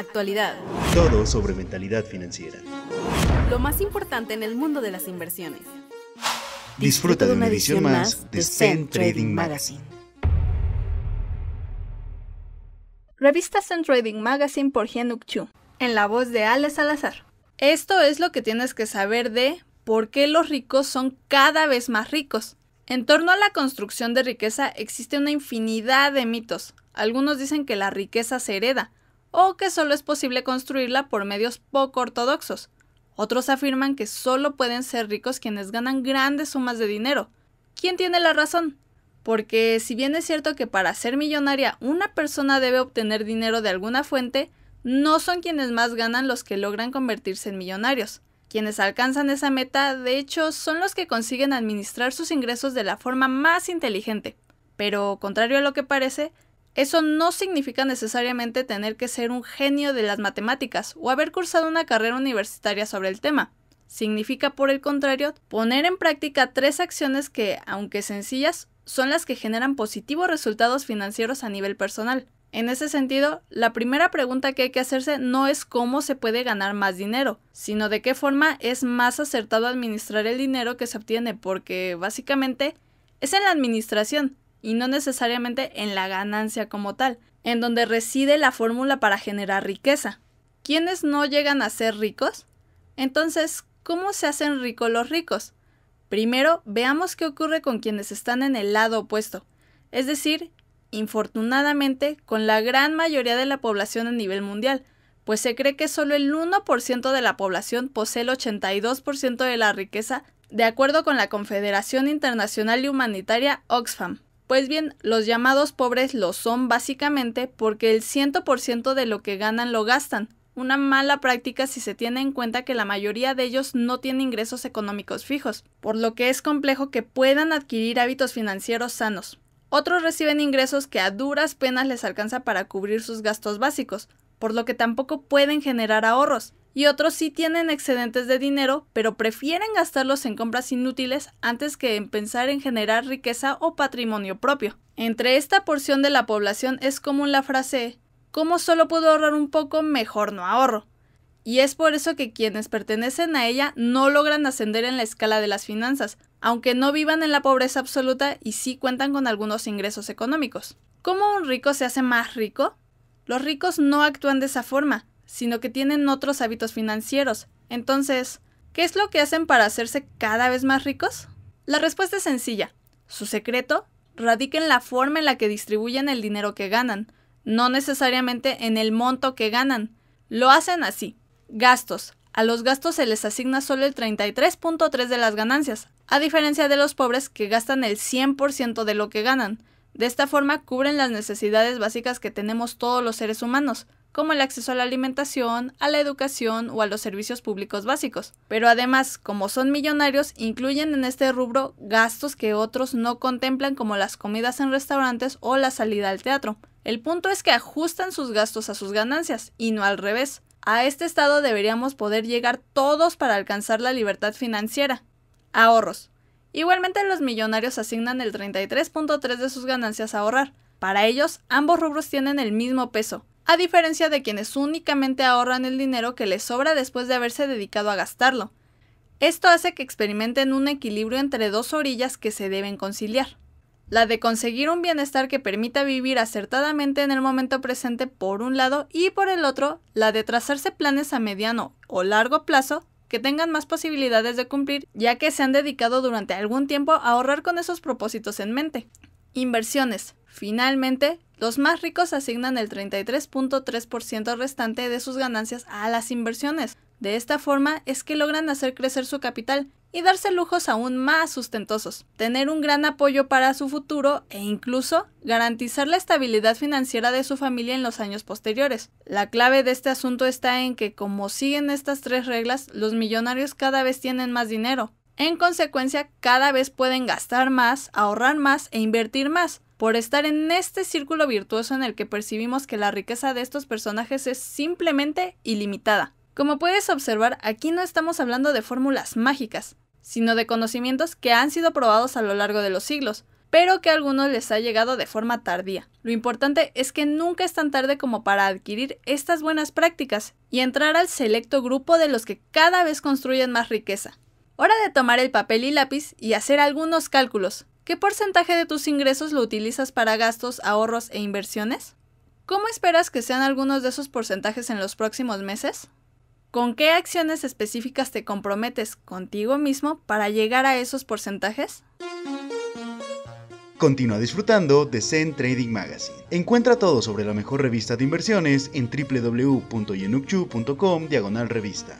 Actualidad. Todo sobre mentalidad financiera. Lo más importante en el mundo de las inversiones. Disfruta de una edición más de Zen Trading Magazine. Revista Zen Trading Magazine por Hyunuk Chu, en la voz de Alex Salazar. Esto es lo que tienes que saber de por qué los ricos son cada vez más ricos. En torno a la construcción de riqueza existe una infinidad de mitos. Algunos dicen que la riqueza se hereda, o que solo es posible construirla por medios poco ortodoxos. Otros afirman que solo pueden ser ricos quienes ganan grandes sumas de dinero. ¿Quién tiene la razón? Porque si bien es cierto que para ser millonaria una persona debe obtener dinero de alguna fuente, no son quienes más ganan los que logran convertirse en millonarios. Quienes alcanzan esa meta, de hecho, son los que consiguen administrar sus ingresos de la forma más inteligente. Pero, contrario a lo que parece, eso no significa necesariamente tener que ser un genio de las matemáticas o haber cursado una carrera universitaria sobre el tema. Significa, por el contrario, poner en práctica tres acciones que, aunque sencillas, son las que generan positivos resultados financieros a nivel personal. En ese sentido, la primera pregunta que hay que hacerse no es cómo se puede ganar más dinero, sino de qué forma es más acertado administrar el dinero que se obtiene, porque básicamente es en la administración y no necesariamente en la ganancia como tal, en donde reside la fórmula para generar riqueza. ¿Quiénes no llegan a ser ricos? Entonces, ¿cómo se hacen ricos los ricos? Primero, veamos qué ocurre con quienes están en el lado opuesto, es decir, infortunadamente, con la gran mayoría de la población a nivel mundial, pues se cree que solo el 1% de la población posee el 82% de la riqueza, de acuerdo con la Confederación Internacional y Humanitaria Oxfam. Pues bien, los llamados pobres lo son básicamente porque el 100% de lo que ganan lo gastan, una mala práctica si se tiene en cuenta que la mayoría de ellos no tiene ingresos económicos fijos, por lo que es complejo que puedan adquirir hábitos financieros sanos. Otros reciben ingresos que a duras penas les alcanza para cubrir sus gastos básicos, por lo que tampoco pueden generar ahorros y otros sí tienen excedentes de dinero, pero prefieren gastarlos en compras inútiles antes que en pensar en generar riqueza o patrimonio propio. Entre esta porción de la población es común la frase, ¿Cómo solo puedo ahorrar un poco, mejor no ahorro. Y es por eso que quienes pertenecen a ella no logran ascender en la escala de las finanzas, aunque no vivan en la pobreza absoluta y sí cuentan con algunos ingresos económicos. ¿Cómo un rico se hace más rico? Los ricos no actúan de esa forma, sino que tienen otros hábitos financieros. Entonces, ¿qué es lo que hacen para hacerse cada vez más ricos? La respuesta es sencilla. Su secreto radica en la forma en la que distribuyen el dinero que ganan, no necesariamente en el monto que ganan. Lo hacen así. Gastos. A los gastos se les asigna solo el 33.3 de las ganancias, a diferencia de los pobres que gastan el 100% de lo que ganan. De esta forma cubren las necesidades básicas que tenemos todos los seres humanos, como el acceso a la alimentación, a la educación o a los servicios públicos básicos. Pero además, como son millonarios, incluyen en este rubro gastos que otros no contemplan como las comidas en restaurantes o la salida al teatro. El punto es que ajustan sus gastos a sus ganancias y no al revés. A este estado deberíamos poder llegar todos para alcanzar la libertad financiera. Ahorros. Igualmente los millonarios asignan el 33.3 de sus ganancias a ahorrar. Para ellos, ambos rubros tienen el mismo peso, a diferencia de quienes únicamente ahorran el dinero que les sobra después de haberse dedicado a gastarlo. Esto hace que experimenten un equilibrio entre dos orillas que se deben conciliar. La de conseguir un bienestar que permita vivir acertadamente en el momento presente por un lado y por el otro, la de trazarse planes a mediano o largo plazo que tengan más posibilidades de cumplir ya que se han dedicado durante algún tiempo a ahorrar con esos propósitos en mente. Inversiones, Finalmente, los más ricos asignan el 33.3% restante de sus ganancias a las inversiones. De esta forma es que logran hacer crecer su capital y darse lujos aún más sustentosos, tener un gran apoyo para su futuro e incluso garantizar la estabilidad financiera de su familia en los años posteriores. La clave de este asunto está en que como siguen estas tres reglas, los millonarios cada vez tienen más dinero. En consecuencia, cada vez pueden gastar más, ahorrar más e invertir más por estar en este círculo virtuoso en el que percibimos que la riqueza de estos personajes es simplemente ilimitada. Como puedes observar, aquí no estamos hablando de fórmulas mágicas, sino de conocimientos que han sido probados a lo largo de los siglos, pero que a algunos les ha llegado de forma tardía. Lo importante es que nunca es tan tarde como para adquirir estas buenas prácticas y entrar al selecto grupo de los que cada vez construyen más riqueza. Hora de tomar el papel y lápiz y hacer algunos cálculos, ¿Qué porcentaje de tus ingresos lo utilizas para gastos, ahorros e inversiones? ¿Cómo esperas que sean algunos de esos porcentajes en los próximos meses? ¿Con qué acciones específicas te comprometes contigo mismo para llegar a esos porcentajes? Continúa disfrutando de Zen Trading Magazine. Encuentra todo sobre la mejor revista de inversiones en www.yenukchu.com diagonal revista.